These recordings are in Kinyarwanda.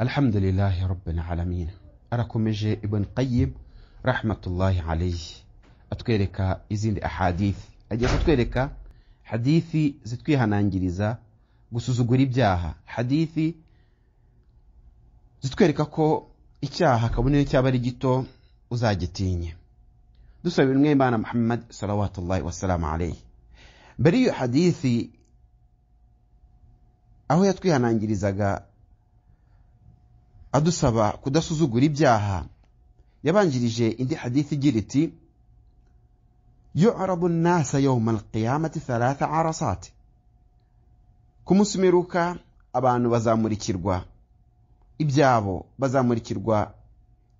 الحمد لله رب العالمين أراكم جاء ابن قيم رحمة الله عليه أتكلك إزين الأحاديث أجي أتكلك حديثي زتكيها نانجليزا قصوصو قريب جاها حديثي زتكلك كو إكاها كبنين تابري جيتو وزاجة تيني دوسا بن محمد صلوات الله والسلام عليه بريو حديثي أهو يتكيها نانجليزا adusaba kudasuzugura ibyaha yabanjirije indi hadithi igira iti yurabu nnasa yawma alqiyamati arasati ku munsi umeruka abantu bazamurikirwa ibyabo bazamurikirwa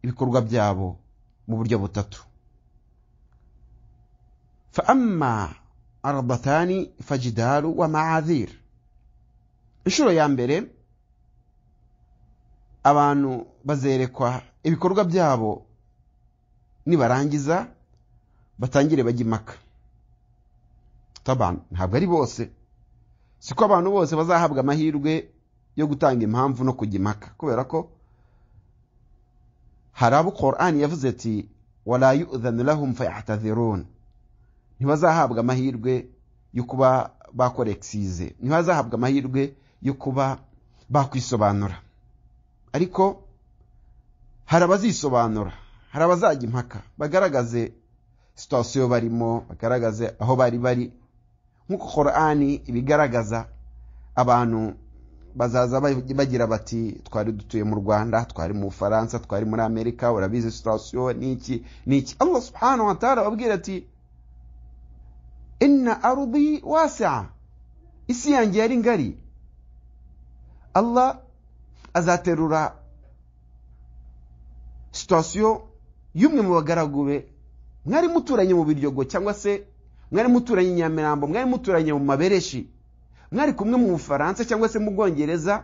ibikorwa byabo mu buryo butatu fa amma aradatani wa maadhir inshuro ya mbere abantu bazerekwa ibikorwa byabo nibarangiza batangire bajya impaka ntabwo ari bose siko abantu bose bazahabwa amahirwe yo gutanga impamvu no kujya impaka kubera ko hari abo korani yavuze ati wala yu'dhanu lahum fayahtadirun ntibazahabwa amahirwe yo kuba bakorekisize ntibazahabwa amahirwe yo kuba bakwisobanura ariko hari abazisobanura hari abazajya impaka bagaragaze sitasiyo barimo bagaragaze aho bari bari nk'uko korani ibigaragaza abantu bazaza bagira bati twari dutuye mu rwanda twari mu bufaransa twari muri amerika urabizi sitasiyo niki niki allah subhanahu wa ta'ala ababwira ati inna arudi wasia isi yanjye yari ngari allah azaterura sitasiyo y'umwe mu bagaragu be mwari muturanye mu biryogo cyangwa se mwari muturanye i nyamirambo mwari muturanye mu mabereshi mwari kumwe mu bufaransa cyangwa se mu bwongereza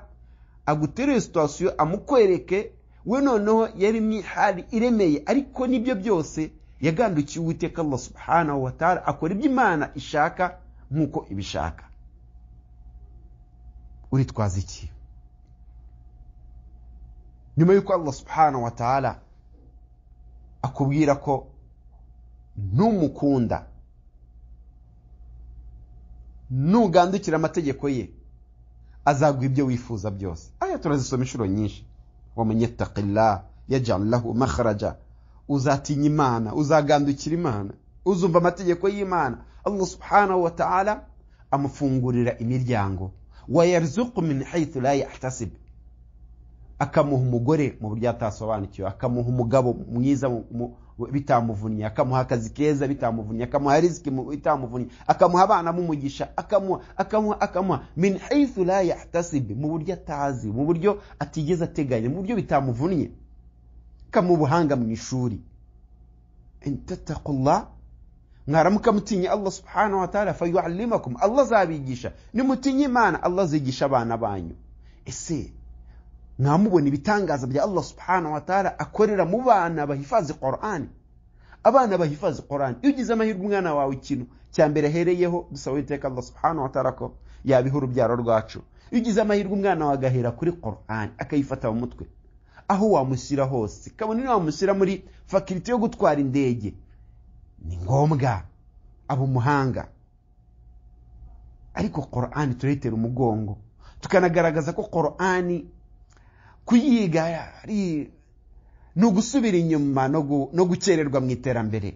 agutereye sitasiyo amukwereke we noneho yari imyihari iremeye ariko n'ibyo byose yagandukiye uwiteka Allah subhanahu wa ta'ala akora ibyo imana ishaka nk'uko ibishaka uritwaza iki nyuma y'uko allah subhanahu wa ta'ala akubwira ko numukunda nugandukira amategeko ye azaguha ibyo wifuza byose aya turazisoma inshuro nyinshi wamenyetakilah yajyalahu makharaja uzatinya imana uzagandukira imana uzumva amategeko y'imana allah subhanahu wa ta'ala amufungurira imiryango wayazuku min haythu la akamuha umugore mu buryo atasobanukiwe akamuha umugabo mwiza bitamuvunnye akamuha akazi keza bitamuvunnye akamuha riziki bitamuvunnye akamuha abana b'umugisha akamuha akamuha akamuha min haythu la mu buryo atazi mu buryo atigeze ateganya mu buryo bitamuvunnye kamuha ubuhanga mu ishuri intattaqullah mwaramuka mutinya allah subhanahu wa ta'ala fayuallimakum allah azabigisha nimutinye imana allah azigisha abana banyu ese mwamubona ibitangaza bya allah subhanahu wa ta'ala akorera mu bana bahifaze qur'ani abana bahifaze qur'ani iyo ugize amahirwe umwana wawe ikintu cya mbere ahereyeho dusaba iteka allah subhanahu wa ta'ala ko yabiha urubyaro rwacu iyo ugize amahirwe umwana wawe agahera kuri qur'ani akayifata mu mutwe aho wamushyira hose kabone niyo wamushyira muri fakiriti yo gutwara indege ni ngombwa aba umuhanga ariko qur'ani turayitere umugongo tukanagaragaza ko korani kuyiga ni ugusubira inyuma no gukererwa mu iterambere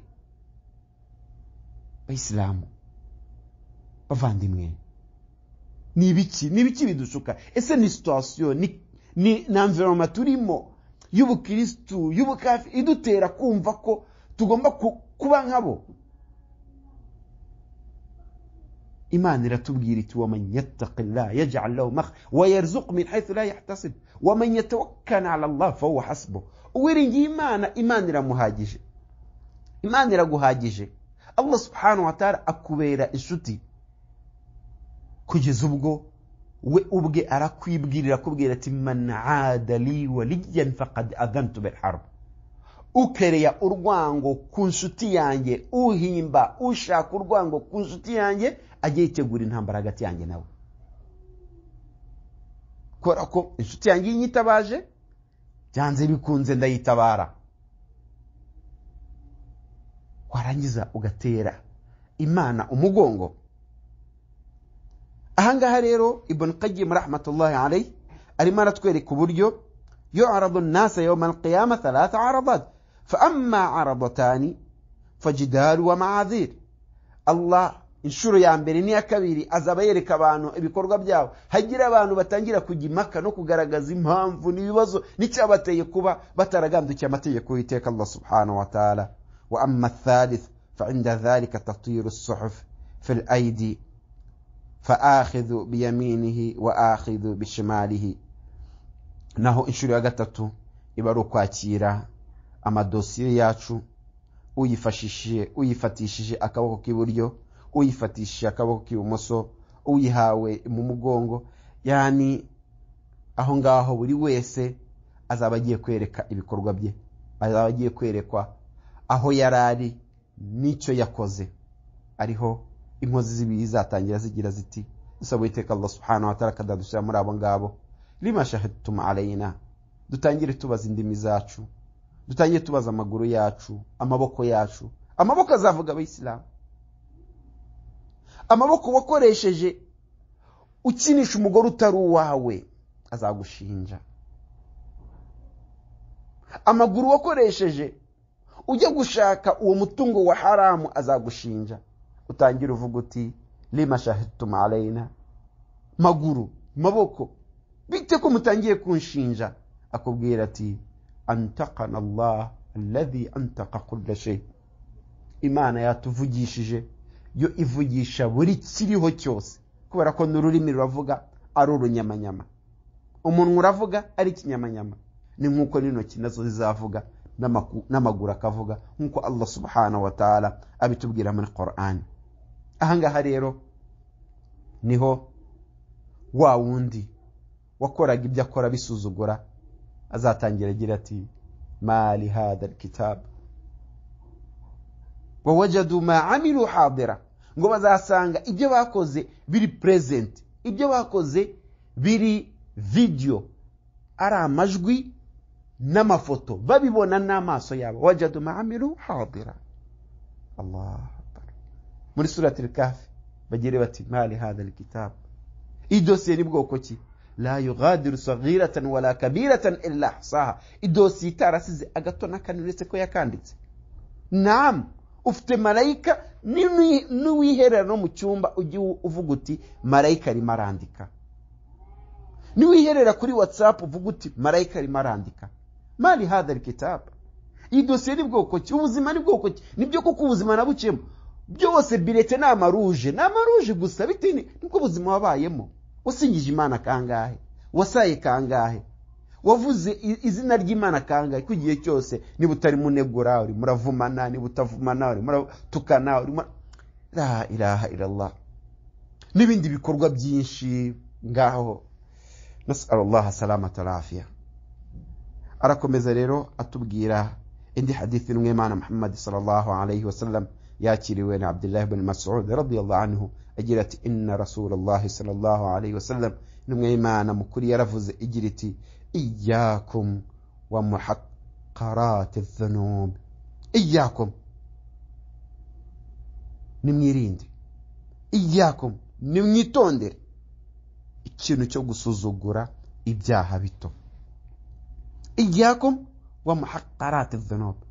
bayisilamu bavandimwe ni ibiki ni ibiki bidushuka ese ni situwasiyo ni na turimo y'ubukirisitu y'ubukafi idutera kumva ko tugomba kuba nkabo إيمان رتبغيري تو من يتق الله يجعل له مخ ويرزق من حيث لا يحتسب ومن يتوكل على الله فهو حسبه ورنج إيمان إيمان رمهاجج إيمان رغهاجج الله سبحانه وتعالى أكبر إشتي كجزبغو وأبغي أراك ويبغي ركبغي لتي من عاد لي وليا فقد أذنت بالحرب ukereya urwango ku nshuti yanjye uhimba ushaka urwango ku nshuti ajye yitegura intambara hagati yanjye nawe kubera ko inshuti yanjye iyo inyitabaje byanze bikunze ndayitabara warangiza ugatera imana umugongo ahangaha rero ibn qayyim rahmatullahi ari arimo aratwereka uburyo يعرض الناس يوم القيامة ثلاث عرضات فأما عرضتان فجدال ومعاذير الله inshuro ya mbere n'iya kabiri azaba yereka abantu ibikorwa byabo hagira abantu batangira kujya impaka no kugaragaza impamvu n'ibibazo n'icyabateye kuba bataragandukiye amategeko y'iteka allah subhanahu wa ta'ala wa amma fa inda dhalika tatwiru suhuf fi al fa akhidhu biyaminihi wa akhidhu bishimalihi naho inshuro ya gatatu iba ari ukwakira amadosiye yacu uyifashishije uyifatishije akaboko k'iburyo uyifatishije akaboko k'ibumoso uyihawe mu mugongo yani aho ngaho buri wese azaba agiye kwereka ibikorwa bye azaba agiye kwerekwa aho yari ari n'icyo yakoze ariho inkozi zibiri zatangira zigira ziti dusaba uwiteka Allah subhanahu akadadushyira muri abo ngabo lima shahadtum alayna dutangire tubaza indimi zacu dutangire tubaza amaguru yacu amaboko yacu amaboko azavuga abayisilamu amaboko wakoresheje ukinisha umugore utari uwawe azagushinja amaguru wakoresheje ujya gushaka uwo mutungo wa haramu azagushinja utangira uvuga uti lima shahituma maguru maboko bite ko mutangiye kunshinja akubwira ati antakana allah alladhi antaka kulla imana yatuvugishije yo ivugisha buri kiriho cyose kubera ko n'ururimi ruravuga ari urunyamanyama umuntu uravuga ari ikinyamanyama ni nk'uko n'intoki nazo zizavuga n'amaguru akavuga nk'uko allah subhana wa ta'ala abitubwira muri Quran ahangaha rero niho wa wundi wakoraga ibyo akora bisuzugura azatangira agira ati mali hadha kitabu wawajadu ma amilu hadira ngo bazasanga ibyo bakoze biri purezenti ibyo bakoze biri vidiyo ari amajwi n'amafoto babibona n'amaso yabo wajadu ma amilu muri surati kafi bagire bati mali hada kitabu iyi ni bwoko ki la yugadiru sagiratan wala kabiratan idosiye itarasize agato n'akani uretse ko yakanditse namu ufite marayika n'uwiherera no mu cyumba ujye uvuga uti marayika arimo arandika niwiherera kuri watsapu uvuga uti marayika arimo arandika mari hadari kitabu iyi dosiye ni bwoko ki ubuzima ni bwoko ki nibyo kuko ubuzima nabuciyemo byose birete ni amaruje ni amaruje gusa bitewe n'uko ubuzima wabayemo wasingije imana kangahe wasaye kangahe wavuze izina ry'imana kanga ko igihe cyose niba utari munegura uri muravumana niba utavumana uri muratukana uri iraha irallah n'ibindi bikorwa byinshi ngaho nasarallaha salamata rafiya arakomeza rero atubwira indi hadithi n'umwemana muhammad sallallahu alayhi wa sallam yakiriwe na abdullahi ibn mas'ud radiyallahu anhu agira ati inna rasulallahi sallallahu alayhi wa sallam n'umwemana mukuru yaravuze igira iti إياكم ومحقرات الذنوب إياكم nimwirinde iyakum nimwitondere ikintu cyo gusuzugura ibyaha bito iyakum wa muhakarati dhanobe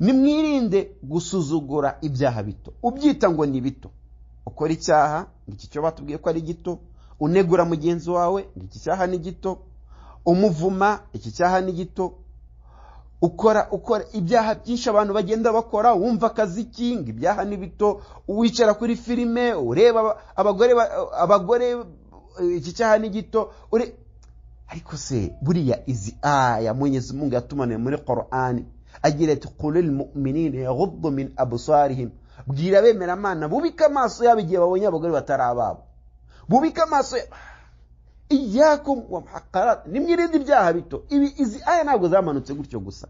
nimwirinde gusuzugura ibyaha bito ubyita ngo ni bito ukora icyaha iki cyo batubwiye ko ari gito unegura mugenzi wawe ngiki cyaha ni gito umuvuma iki cyaha ni gito ukora ukora ibyaha byinshi abantu bagenda bakora wumva akazi kingi ibyaha ni bito uwicara kuri filime ureba abagore abagore iki cyaha ni gito ariko se buriya izi aya mwenyezi mungu yatumaniye muri korani agira ati kuril mu'minine yaghuddu min absarihim bwira bemera amana bubike amaso yabo igihe babonye abagore batari ababo bubike amaso yabo iyakum wa muhakarat nimwirinde ibyaha bito ibi izi aya ntabwo zamanutse gutyo gusa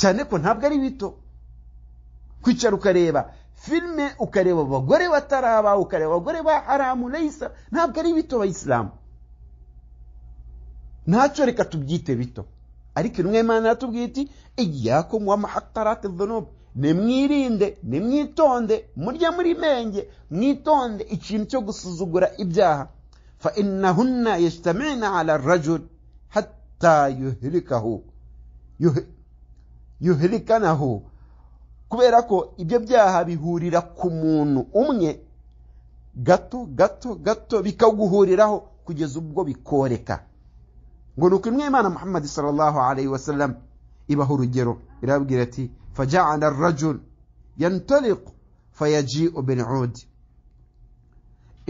cyane ko ntabwo ari bito kwicara ukareba filime ukareba abagore bataraba ukareba abagore ba haramu nayisa ntabwo ari bito abayisilamu ntacyo reka tubyite bito ariko intumwa y'imana yatubwiye iti iyakum wa muhakarati dhunubu nimwirinde nimwitonde murye muri menge mwitonde ikintu cyo gusuzugura ibyaha فإنهن يجتمعن على الرجل حتى يهلكه yuhirikanaho kubera ko ibyo byaha bihurira ku muntu umwe gato gato gato bikaguhuriraho kugeza ubwo bikoreka ngo ni uko imana muhammad sallallahu alayhi wa sallam ibaha urugero irabwira ati faja'ala arrajul yantaliqu fayaji'u bin udi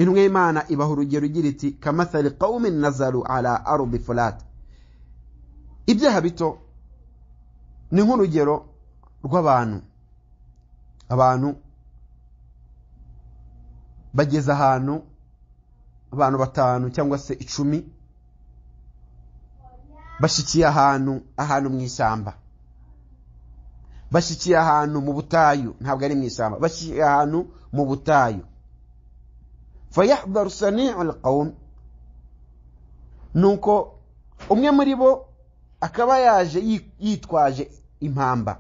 intumwe y'imana ibaha urugero ugira iti kamathari qawmin nazaru ala arudi fulati ibyaha bito ni nk'urugero rw'abantu abantu bageze ahantu abantu batanu cyangwa se icumi bashyikiye ahantu ahantu mu ishyamba bashyikiye ahantu mu butayu ntabwo ari mu ishyamba bashyikiye ahantu mu butayu fayahdharu sani'u alqawm nuko umwe muri bo akaba yaje yitwaje impamba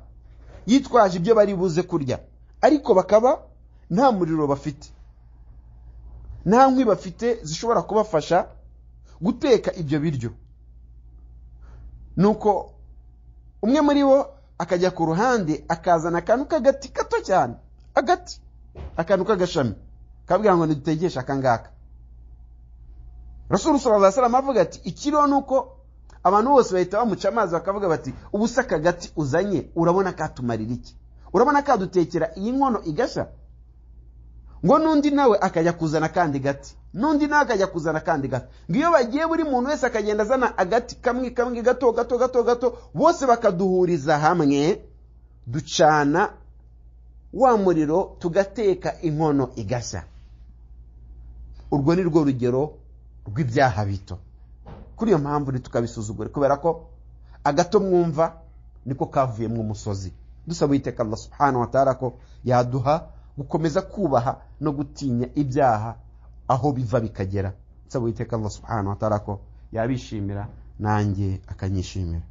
yitwaje ibyo bari buze kurya ariko bakaba nta muriro bafite nta nkwi bafite zishobora kubafasha guteka ibyo biryo nuko umwe muri bo akajya ku ruhande akazana akantu k'agati gato cyane agati akantu k'agashami kabwira ngo ntidutegeshe akangaka rasuru sallallahu alaihi wasallam avuga ati ikiriho uko abantu bose bahita bamuca amazi bakavuga bati ubusa akagati uzanye urabona katumarira iki urabona kadutekera iyi nkono igasha ngo n'undi nawe akajya kuzana akandi gati n'undi nawe akajya kuzana kandi gati ngo iyo bagiye buri muntu wese akagenda azana agati kamwe kamwe gato gato gato gato bose bakaduhuriza hamwe ducana wa muriro tugateka inkono igashya urwo ni rwo rugero rw'ibyaha bito kuri iyo mpamvu ntitukabisuzugure kubera ko agato mwumva niko kavuyemo umusozi dusaba uwiteka Allah subhanahu wa ta'ala ko yaduha gukomeza kubaha no gutinya ibyaha aho biva bikagera nsaba uwiteka Allah subhanahu wa ta'ala ko yabishimira nanjye akanyishimira